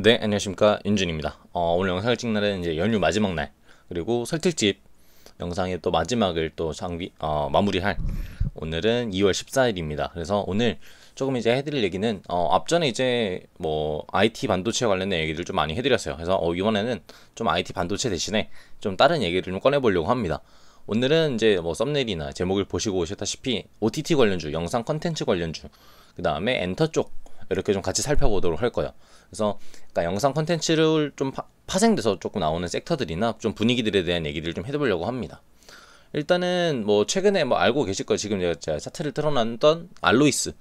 네 안녕하십니까 윤준입니다 어, 오늘 영상을 찍는 이제 연휴 마지막 날 그리고 설특집 영상의 또 마지막을 또 장비 어, 마무리할 오늘은 2월 14일입니다 그래서 오늘 조금 이제 해드릴 얘기는 어, 앞전에 이제 뭐 IT 반도체 관련된 얘기를 좀 많이 해드렸어요 그래서 어, 이번에는 좀 IT 반도체 대신에 좀 다른 얘기를 좀 꺼내보려고 합니다 오늘은 이제 뭐 썸네일이나 제목을 보시고 오셨다시피 OTT 관련주 영상 컨텐츠 관련주 그 다음에 엔터 쪽 이렇게 좀 같이 살펴보도록 할 거예요 그래서 그러니까 영상 컨텐츠를 좀 파, 생돼서 조금 나오는 섹터들이나 좀 분위기들에 대한 얘기를 좀 해보려고 합니다. 일단은 뭐 최근에 뭐 알고 계실 거예요. 지금 제가 차트를 틀어놨던 알로이스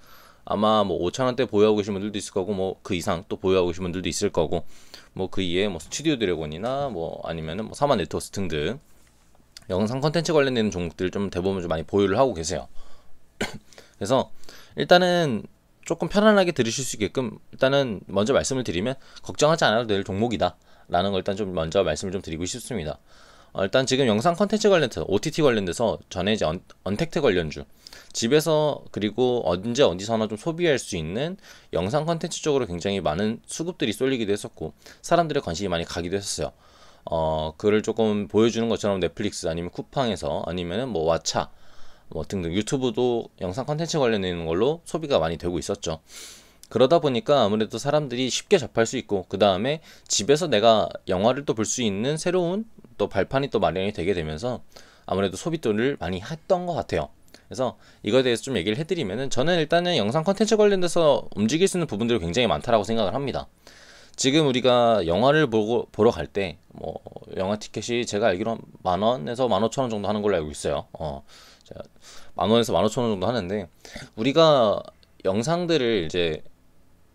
아마 뭐 5천 원대 보유하고 계신 분들도 있을 거고 뭐 그 이상 또 보유하고 계신 분들도 있을 거고 뭐 그 이외에 뭐 스튜디오 드래곤이나 뭐 아니면은 뭐 사마 네트워스 등등 영상 컨텐츠 관련된 종목들 좀 대부분 좀 많이 보유를 하고 계세요. 그래서 일단은 조금 편안하게 들으실 수 있게끔 일단은 먼저 말씀을 드리면 걱정하지 않아도 될 종목이다 라는 걸 일단 좀 먼저 말씀을 좀 드리고 싶습니다 어, 일단 지금 영상 컨텐츠 관련해서 OTT 관련돼서 전에 이제 언, 언택트 관련주 집에서 그리고 언제 어디서나 좀 소비할 수 있는 영상 컨텐츠 쪽으로 굉장히 많은 수급들이 쏠리기도 했었고 사람들의 관심이 많이 가기도 했었어요 어, 그를 조금 보여주는 것처럼 넷플릭스 아니면 쿠팡에서 아니면은 뭐 왓챠 뭐 등등 유튜브도 영상 컨텐츠 관련해 있는 걸로 소비가 많이 되고 있었죠. 그러다 보니까 아무래도 사람들이 쉽게 접할 수 있고 그 다음에 집에서 내가 영화를 또 볼 수 있는 새로운 또 발판이 또 마련이 되게 되면서 아무래도 소비도를 많이 했던 것 같아요. 그래서 이거에 대해서 좀 얘기를 해드리면은 저는 일단은 영상 컨텐츠 관련돼서 움직일 수 있는 부분들이 굉장히 많다라고 생각을 합니다. 지금 우리가 영화를 보고 보러 갈 때 뭐 영화 티켓이 제가 알기로 만 원에서 만 오천 원 정도 하는 걸로 알고 있어요. 어, 만 원에서 만 오천 원 정도 하는데 우리가 영상들을 이제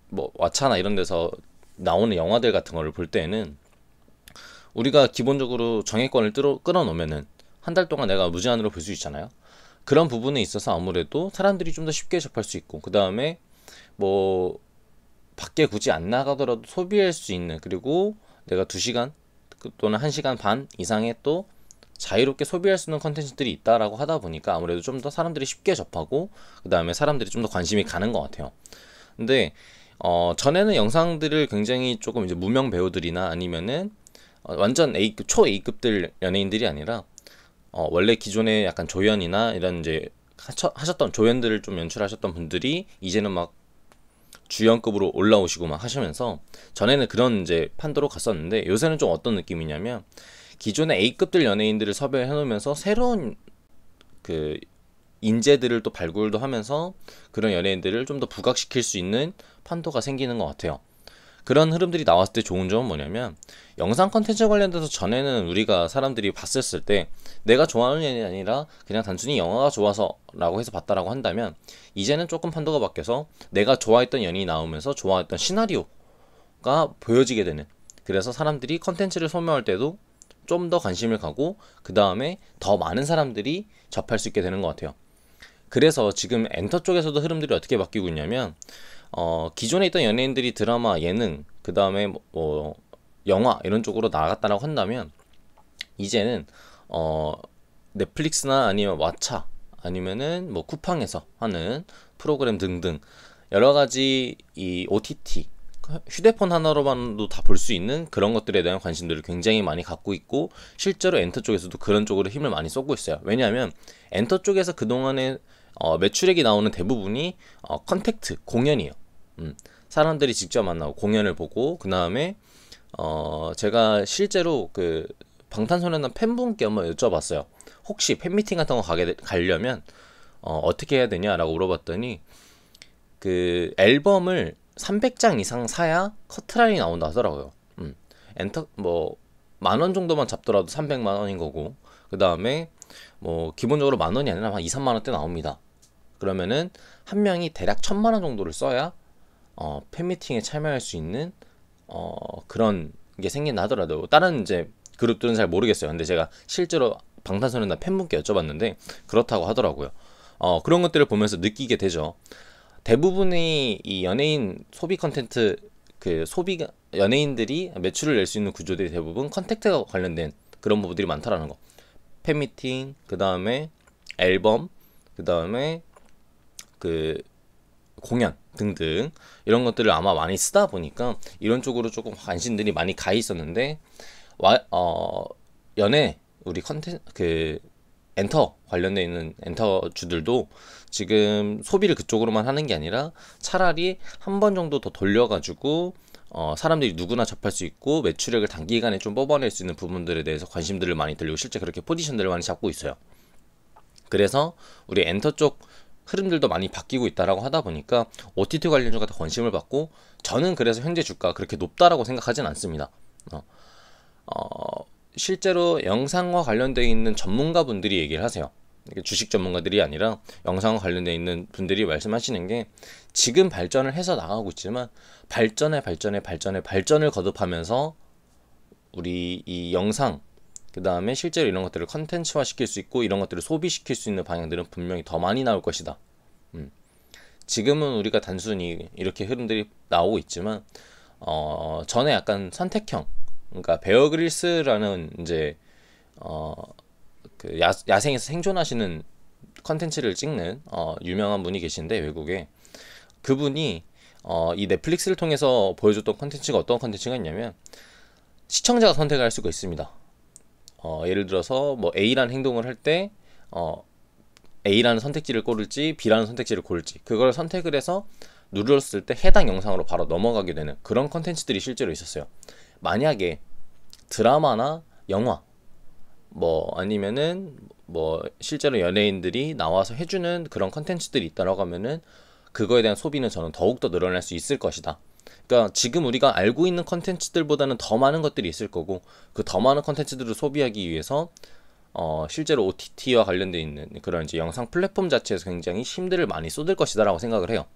뭐 왓챠나 이런 데서 나오는 영화들 같은 거를 볼 때에는 우리가 기본적으로 정액권을 끌어놓으면은 한 달 동안 내가 무제한으로 볼 수 있잖아요. 그런 부분에 있어서 아무래도 사람들이 좀 더 쉽게 접할 수 있고 그 다음에 뭐 밖에 굳이 안 나가더라도 소비할 수 있는 그리고 내가 두시간 또는 한시간반 이상의 또 자유롭게 소비할 수 있는 컨텐츠들이 있다라고 하다 보니까 아무래도 좀 더 사람들이 쉽게 접하고 그 다음에 사람들이 좀 더 관심이 가는 것 같아요. 근데 어 전에는 영상들을 굉장히 조금 이제 무명 배우들이나 아니면은 어, 완전 A급 초 A급들 연예인들이 아니라 어 원래 기존에 약간 조연이나 이런 이제 하셨던 조연들을 좀 연출하셨던 분들이 이제는 막 주연급으로 올라오시고 막 하시면서 전에는 그런 이제 판도로 갔었는데 요새는 좀 어떤 느낌이냐면 기존의 A급들 연예인들을 섭외해 놓으면서 새로운 그 인재들을 또 발굴도 하면서 그런 연예인들을 좀 더 부각시킬 수 있는 판도가 생기는 것 같아요. 그런 흐름들이 나왔을 때 좋은 점은 뭐냐면 영상 컨텐츠 관련돼서 전에는 우리가 사람들이 봤었을 때 내가 좋아하는 연이 예인 아니라 그냥 단순히 영화가 좋아서 라고 해서 봤다라고 한다면 이제는 조금 판도가 바뀌어서 내가 좋아했던 연이 예인 나오면서 좋아했던 시나리오가 보여지게 되는 그래서 사람들이 컨텐츠를 소명할 때도 좀더 관심을 가고 그 다음에 더 많은 사람들이 접할 수 있게 되는 것 같아요. 그래서 지금 엔터 쪽에서도 흐름들이 어떻게 바뀌고 있냐면 어, 기존에 있던 연예인들이 드라마, 예능, 그 다음에 뭐, 뭐, 영화 이런 쪽으로 나갔다라고 한다면 이제는 어, 넷플릭스나 아니면 왓챠 아니면은 뭐 쿠팡에서 하는 프로그램 등등 여러 가지 이 OTT 휴대폰 하나로만도 다 볼 수 있는 그런 것들에 대한 관심들을 굉장히 많이 갖고 있고 실제로 엔터 쪽에서도 그런 쪽으로 힘을 많이 쏟고 있어요. 왜냐하면 엔터 쪽에서 그동안에 어, 매출액이 나오는 대부분이 어, 컨택트, 공연이에요. 음, 사람들이 직접 만나고 공연을 보고 그 다음에 어, 제가 실제로 그 방탄소년단 팬분께 한번 여쭤봤어요. 혹시 팬미팅 같은 거 가게, 가려면 어, 어떻게 해야 되냐라고 물어봤더니 그 앨범을 300장 이상 사야 커트라인이 나온다 하더라고요. 음. 엔터 뭐 만 원 정도만 잡더라도 300만 원인 거고 그 다음에 뭐 기본적으로 만 원이 아니라 한 2, 3만 원대 나옵니다. 그러면은 한 명이 대략 천만 원 정도를 써야 어, 팬미팅에 참여할 수 있는 어, 그런 게 생긴다 더라도 다른 이제 그룹들은 잘 모르겠어요. 근데 제가 실제로 방탄소년단 팬분께 여쭤봤는데 그렇다고 하더라고요. 어, 그런 것들을 보면서 느끼게 되죠. 대부분의 이 연예인 소비 컨텐츠 그 소비가 연예인들이 매출을 낼 수 있는 구조들이 대부분 컨택트가 관련된 그런 부분들이 많다라는 거. 팬미팅, 그 다음에 앨범, 그 다음에 그 공연 등등 이런 것들을 아마 많이 쓰다 보니까 이런 쪽으로 조금 관심들이 많이 가 있었는데 와, 어, 연애 우리 컨텐 그 엔터 관련돼 있는 엔터주들도 지금 소비를 그쪽으로만 하는 게 아니라 차라리 한 번 정도 더 돌려가지고 어, 사람들이 누구나 접할 수 있고 매출액을 단기간에 좀 뽑아낼 수 있는 부분들에 대해서 관심들을 많이 들리고 실제 그렇게 포지션들을 많이 잡고 있어요. 그래서 우리 엔터 쪽 흐름들도 많이 바뀌고 있다라고 하다 보니까 OTT 관련주가 더 관심을 받고 저는 그래서 현재 주가 그렇게 높다라고 생각하진 않습니다. 어, 어 실제로 영상과 관련되어 있는 전문가분들이 얘기를 하세요. 주식 전문가들이 아니라 영상과 관련되어 있는 분들이 말씀하시는 게 지금 발전을 해서 나가고 있지만 발전에 발전에 발전에 발전을 거듭하면서 우리 이 영상 그 다음에 실제로 이런 것들을 컨텐츠화 시킬 수 있고 이런 것들을 소비시킬 수 있는 방향들은 분명히 더 많이 나올 것이다. 음. 지금은 우리가 단순히 이렇게 흐름들이 나오고 있지만 어, 전에 약간 선택형 그러니까 베어 그릴스라는 이제 어그 야생에서 생존하시는 컨텐츠를 찍는 어 유명한 분이 계신데 외국에 그분이 어이 넷플릭스를 통해서 보여줬던 컨텐츠가 어떤 컨텐츠가 있냐면 시청자가 선택할 수가 있습니다. 어 예를 들어서 뭐 A라는 행동을 할 때어 A라는 선택지를 고를지 B라는 선택지를 고를지 그걸 선택을 해서 누르렀을때 해당 영상으로 바로 넘어가게 되는 그런 컨텐츠들이 실제로 있었어요. 만약에 드라마나 영화 뭐 아니면은 뭐 실제로 연예인들이 나와서 해주는 그런 컨텐츠들이 있다라고 하면은 그거에 대한 소비는 저는 더욱더 늘어날 수 있을 것이다. 그러니까 지금 우리가 알고 있는 컨텐츠들보다는 더 많은 것들이 있을 거고 그 더 많은 컨텐츠들을 소비하기 위해서 어, 실제로 OTT와 관련돼 있는 그런 이제 영상 플랫폼 자체에서 굉장히 힘들을 많이 쏟을 것이다라고 생각을 해요.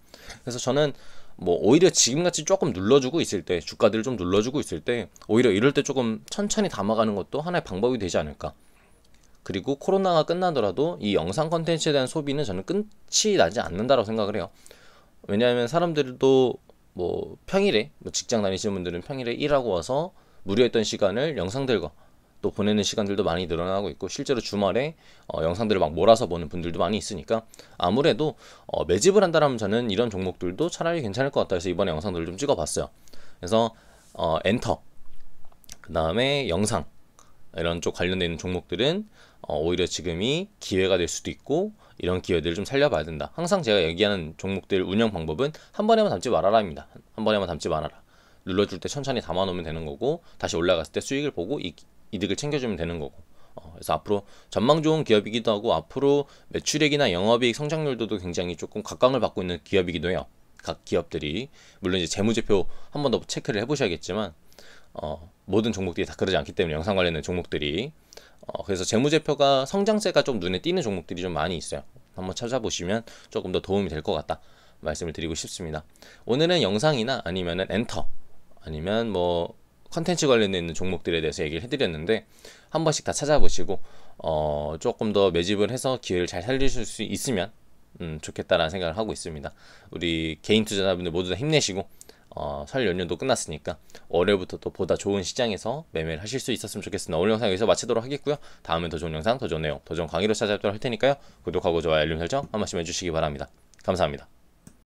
그래서 저는 뭐 오히려 지금같이 조금 눌러주고 있을 때 주가들을 좀 눌러주고 있을 때 오히려 이럴 때 조금 천천히 담아가는 것도 하나의 방법이 되지 않을까 그리고 코로나가 끝나더라도 이 영상 컨텐츠에 대한 소비는 저는 끝이 나지 않는다라고 생각을 해요 왜냐하면 사람들도 뭐 평일에 뭐 직장 다니시는 분들은 평일에 일하고 와서 무료했던 시간을 영상들과 또 보내는 시간들도 많이 늘어나고 있고 실제로 주말에 어, 영상들을 막 몰아서 보는 분들도 많이 있으니까 아무래도 어, 매집을 한다면 저는 이런 종목들도 차라리 괜찮을 것같아서 이번에 영상들을 좀 찍어봤어요. 그래서 어, 엔터 그 다음에 영상 이런 쪽 관련된 종목들은 어, 오히려 지금이 기회가 될 수도 있고 이런 기회들을 좀 살려봐야 된다. 항상 제가 얘기하는 종목들 운영 방법은 한 번에만 담지 말아라입니다. 한 번에만 담지 말아라. 눌러줄 때 천천히 담아놓으면 되는 거고 다시 올라갔을 때 수익을 보고 이, 이득을 챙겨주면 되는 거고. 어, 그래서 앞으로 전망 좋은 기업이기도 하고 앞으로 매출액이나 영업이익 성장률도 굉장히 조금 각광을 받고 있는 기업이기도 해요. 각 기업들이 물론 이제 재무제표 한 번 더 체크를 해보셔야겠지만 어, 모든 종목들이 다 그러지 않기 때문에 영상 관련된 종목들이 어, 그래서 재무제표가 성장세가 좀 눈에 띄는 종목들이 좀 많이 있어요. 한번 찾아보시면 조금 더 도움이 될 것 같다 말씀을 드리고 싶습니다. 오늘은 영상이나 아니면 엔터 아니면 뭐 컨텐츠 관련돼 있는 종목들에 대해서 얘기를 해드렸는데 한 번씩 다 찾아보시고 어, 조금 더 매집을 해서 기회를 잘 살리실 수 있으면 음, 좋겠다라는 생각을 하고 있습니다. 우리 개인 투자자분들 모두 다 힘내시고 어, 설 연휴도 끝났으니까 월요일부터 또 보다 좋은 시장에서 매매를 하실 수 있었으면 좋겠습니다. 오늘 영상 여기서 마치도록 하겠고요. 다음에 더 좋은 영상, 더 좋은 내용, 더 좋은 강의로 찾아뵙도록 할 테니까요. 구독하고 좋아요, 알림 설정 한 번씩 해주시기 바랍니다. 감사합니다.